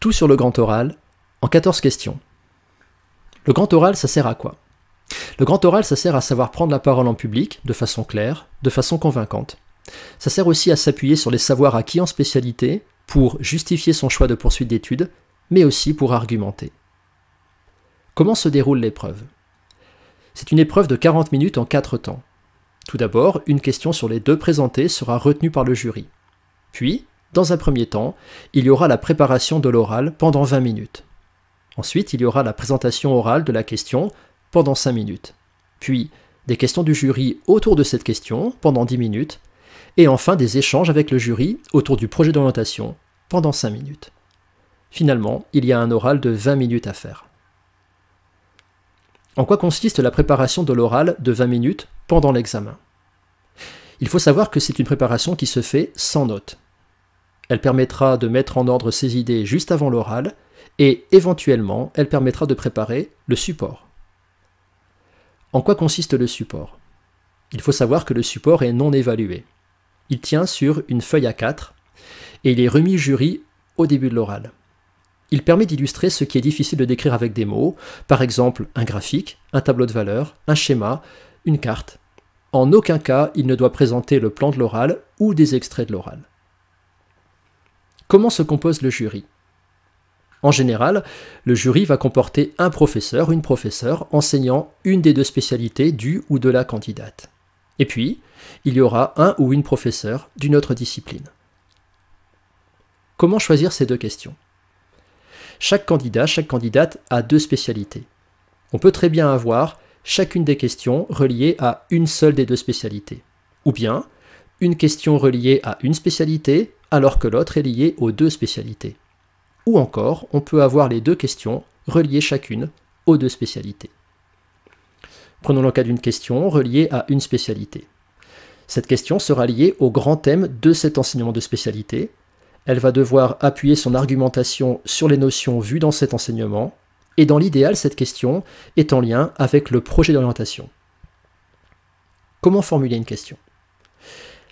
Tout sur le grand oral, en 14 questions. Le grand oral, ça sert à quoi Le grand oral, ça sert à savoir prendre la parole en public, de façon claire, de façon convaincante. Ça sert aussi à s'appuyer sur les savoirs acquis en spécialité pour justifier son choix de poursuite d'études, mais aussi pour argumenter. Comment se déroule l'épreuve C'est une épreuve de 40 minutes en 4 temps. Tout d'abord, une question sur les deux présentées sera retenue par le jury. Puis, dans un premier temps, il y aura la préparation de l'oral pendant 20 minutes. Ensuite, il y aura la présentation orale de la question pendant 5 minutes. Puis, des questions du jury autour de cette question pendant 10 minutes. Et enfin, des échanges avec le jury autour du projet d'orientation pendant 5 minutes. Finalement, il y a un oral de 20 minutes à faire. En quoi consiste la préparation de l'oral de 20 minutes pendant l'examen Il faut savoir que c'est une préparation qui se fait sans notes. Elle permettra de mettre en ordre ses idées juste avant l'oral et éventuellement elle permettra de préparer le support. En quoi consiste le support Il faut savoir que le support est non évalué. Il tient sur une feuille à 4 et il est remis jury au début de l'oral. Il permet d'illustrer ce qui est difficile de décrire avec des mots, par exemple un graphique, un tableau de valeur, un schéma, une carte. En aucun cas, il ne doit présenter le plan de l'oral ou des extraits de l'oral. Comment se compose le jury en général, le jury va comporter un professeur, une professeure enseignant une des deux spécialités du ou de la candidate. Et puis, il y aura un ou une professeur d'une autre discipline. Comment choisir ces deux questions Chaque candidat, chaque candidate a deux spécialités. On peut très bien avoir chacune des questions reliées à une seule des deux spécialités. Ou bien, une question reliée à une spécialité alors que l'autre est lié aux deux spécialités. Ou encore, on peut avoir les deux questions reliées chacune aux deux spécialités. Prenons le cas d'une question reliée à une spécialité. Cette question sera liée au grand thème de cet enseignement de spécialité. Elle va devoir appuyer son argumentation sur les notions vues dans cet enseignement, et dans l'idéal, cette question est en lien avec le projet d'orientation. Comment formuler une question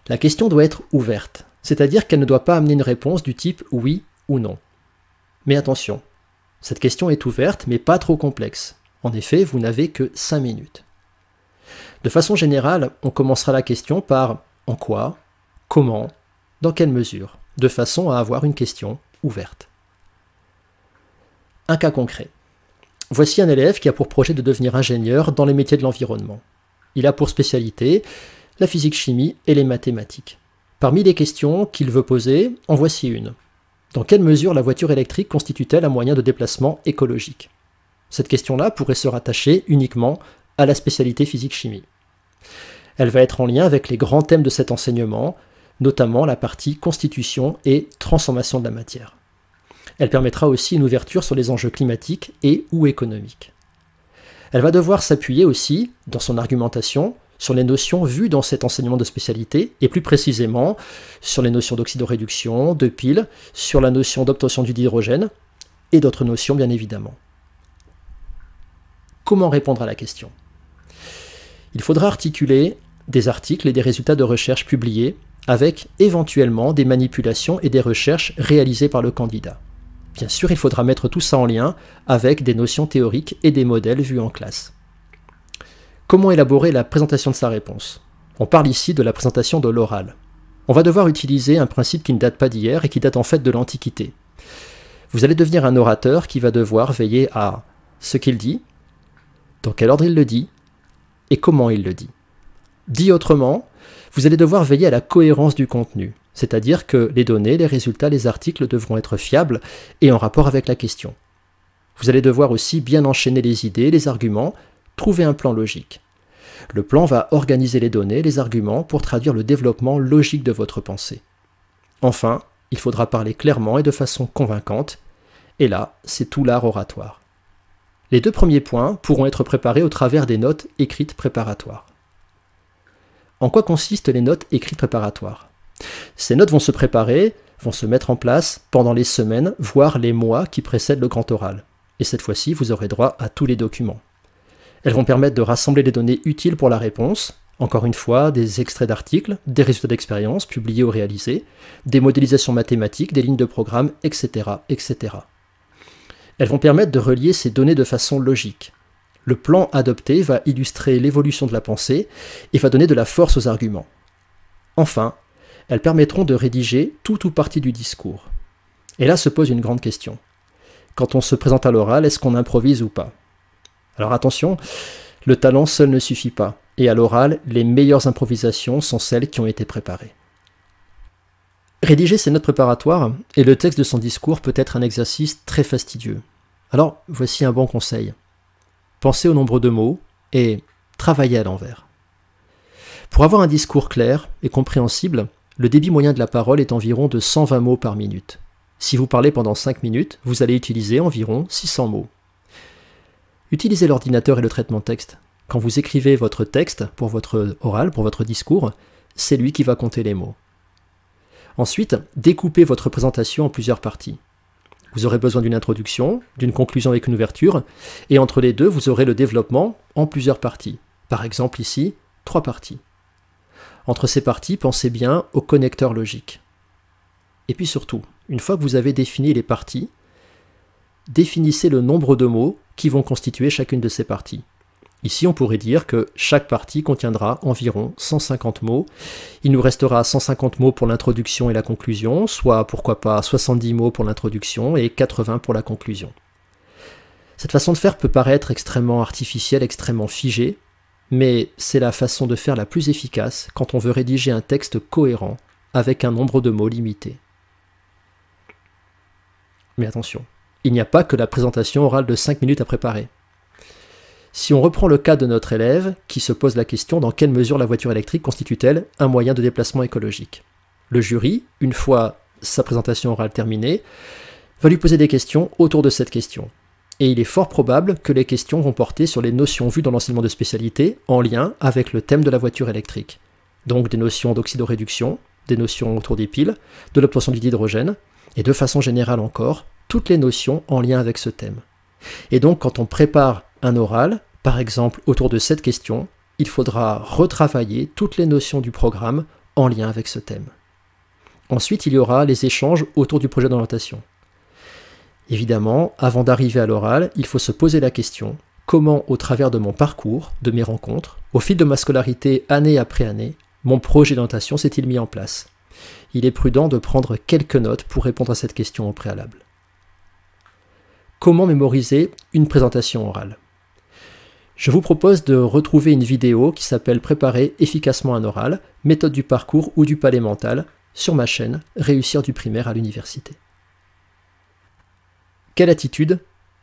La question doit être ouverte c'est-à-dire qu'elle ne doit pas amener une réponse du type oui ou non. Mais attention, cette question est ouverte mais pas trop complexe. En effet, vous n'avez que 5 minutes. De façon générale, on commencera la question par en quoi, comment, dans quelle mesure, de façon à avoir une question ouverte. Un cas concret. Voici un élève qui a pour projet de devenir ingénieur dans les métiers de l'environnement. Il a pour spécialité la physique-chimie et les mathématiques. Parmi les questions qu'il veut poser, en voici une. Dans quelle mesure la voiture électrique constitue-t-elle un moyen de déplacement écologique Cette question-là pourrait se rattacher uniquement à la spécialité physique-chimie. Elle va être en lien avec les grands thèmes de cet enseignement, notamment la partie constitution et transformation de la matière. Elle permettra aussi une ouverture sur les enjeux climatiques et ou économiques. Elle va devoir s'appuyer aussi, dans son argumentation, sur les notions vues dans cet enseignement de spécialité, et plus précisément sur les notions d'oxydoréduction, de pile, sur la notion d'obtention du d'hydrogène, et d'autres notions bien évidemment. Comment répondre à la question Il faudra articuler des articles et des résultats de recherche publiés avec éventuellement des manipulations et des recherches réalisées par le candidat. Bien sûr, il faudra mettre tout ça en lien avec des notions théoriques et des modèles vus en classe comment élaborer la présentation de sa réponse. On parle ici de la présentation de l'oral. On va devoir utiliser un principe qui ne date pas d'hier et qui date en fait de l'Antiquité. Vous allez devenir un orateur qui va devoir veiller à ce qu'il dit, dans quel ordre il le dit et comment il le dit. Dit autrement, vous allez devoir veiller à la cohérence du contenu, c'est-à-dire que les données, les résultats, les articles devront être fiables et en rapport avec la question. Vous allez devoir aussi bien enchaîner les idées, les arguments, Trouver un plan logique. Le plan va organiser les données, les arguments, pour traduire le développement logique de votre pensée. Enfin, il faudra parler clairement et de façon convaincante, et là, c'est tout l'art oratoire. Les deux premiers points pourront être préparés au travers des notes écrites préparatoires. En quoi consistent les notes écrites préparatoires Ces notes vont se préparer, vont se mettre en place pendant les semaines, voire les mois qui précèdent le grand oral. Et cette fois-ci, vous aurez droit à tous les documents. Elles vont permettre de rassembler des données utiles pour la réponse, encore une fois, des extraits d'articles, des résultats d'expérience publiés ou réalisés, des modélisations mathématiques, des lignes de programme, etc., etc. Elles vont permettre de relier ces données de façon logique. Le plan adopté va illustrer l'évolution de la pensée et va donner de la force aux arguments. Enfin, elles permettront de rédiger tout ou partie du discours. Et là se pose une grande question. Quand on se présente à l'oral, est-ce qu'on improvise ou pas alors attention, le talent seul ne suffit pas, et à l'oral, les meilleures improvisations sont celles qui ont été préparées. Rédiger ses notes préparatoires et le texte de son discours peut être un exercice très fastidieux. Alors voici un bon conseil. Pensez au nombre de mots et travaillez à l'envers. Pour avoir un discours clair et compréhensible, le débit moyen de la parole est environ de 120 mots par minute. Si vous parlez pendant 5 minutes, vous allez utiliser environ 600 mots. Utilisez l'ordinateur et le traitement texte. Quand vous écrivez votre texte pour votre oral, pour votre discours, c'est lui qui va compter les mots. Ensuite, découpez votre présentation en plusieurs parties. Vous aurez besoin d'une introduction, d'une conclusion avec une ouverture, et entre les deux, vous aurez le développement en plusieurs parties. Par exemple ici, trois parties. Entre ces parties, pensez bien au connecteur logique. Et puis surtout, une fois que vous avez défini les parties, définissez le nombre de mots qui vont constituer chacune de ces parties. Ici, on pourrait dire que chaque partie contiendra environ 150 mots. Il nous restera 150 mots pour l'introduction et la conclusion, soit pourquoi pas 70 mots pour l'introduction et 80 pour la conclusion. Cette façon de faire peut paraître extrêmement artificielle, extrêmement figée, mais c'est la façon de faire la plus efficace quand on veut rédiger un texte cohérent avec un nombre de mots limité. Mais attention, il n'y a pas que la présentation orale de 5 minutes à préparer. Si on reprend le cas de notre élève, qui se pose la question dans quelle mesure la voiture électrique constitue-t-elle un moyen de déplacement écologique Le jury, une fois sa présentation orale terminée, va lui poser des questions autour de cette question. Et il est fort probable que les questions vont porter sur les notions vues dans l'enseignement de spécialité en lien avec le thème de la voiture électrique. Donc des notions d'oxydoréduction, des notions autour des piles, de l'obtention d'hydrogène, et de façon générale encore, toutes les notions en lien avec ce thème. Et donc quand on prépare un oral, par exemple autour de cette question, il faudra retravailler toutes les notions du programme en lien avec ce thème. Ensuite, il y aura les échanges autour du projet d'orientation. Évidemment, avant d'arriver à l'oral, il faut se poser la question comment, au travers de mon parcours, de mes rencontres, au fil de ma scolarité année après année, mon projet d'orientation s'est-il mis en place Il est prudent de prendre quelques notes pour répondre à cette question au préalable. Comment mémoriser une présentation orale Je vous propose de retrouver une vidéo qui s'appelle Préparer efficacement un oral, méthode du parcours ou du palais mental sur ma chaîne Réussir du primaire à l'université. Quelle attitude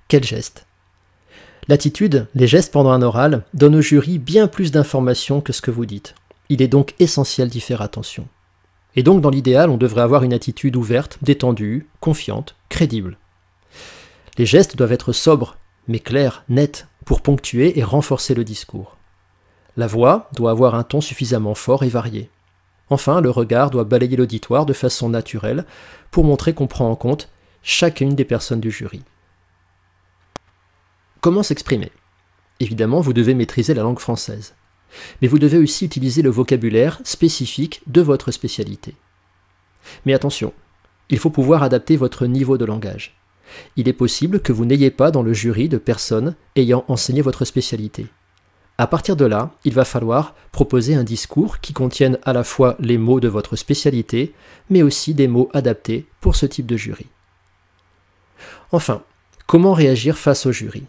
Quel geste L'attitude, les gestes pendant un oral, donnent au jury bien plus d'informations que ce que vous dites. Il est donc essentiel d'y faire attention. Et donc dans l'idéal, on devrait avoir une attitude ouverte, détendue, confiante, crédible. Les gestes doivent être sobres, mais clairs, nets, pour ponctuer et renforcer le discours. La voix doit avoir un ton suffisamment fort et varié. Enfin, le regard doit balayer l'auditoire de façon naturelle pour montrer qu'on prend en compte chacune des personnes du jury. Comment s'exprimer Évidemment, vous devez maîtriser la langue française. Mais vous devez aussi utiliser le vocabulaire spécifique de votre spécialité. Mais attention, il faut pouvoir adapter votre niveau de langage il est possible que vous n'ayez pas dans le jury de personnes ayant enseigné votre spécialité. À partir de là, il va falloir proposer un discours qui contienne à la fois les mots de votre spécialité, mais aussi des mots adaptés pour ce type de jury. Enfin, comment réagir face au jury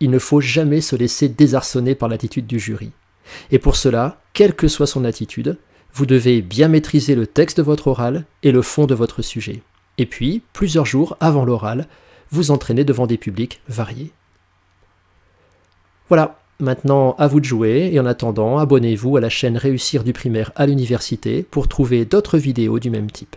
Il ne faut jamais se laisser désarçonner par l'attitude du jury. Et pour cela, quelle que soit son attitude, vous devez bien maîtriser le texte de votre oral et le fond de votre sujet. Et puis, plusieurs jours avant l'oral, vous entraînez devant des publics variés. Voilà, maintenant à vous de jouer et en attendant, abonnez-vous à la chaîne Réussir du primaire à l'université pour trouver d'autres vidéos du même type.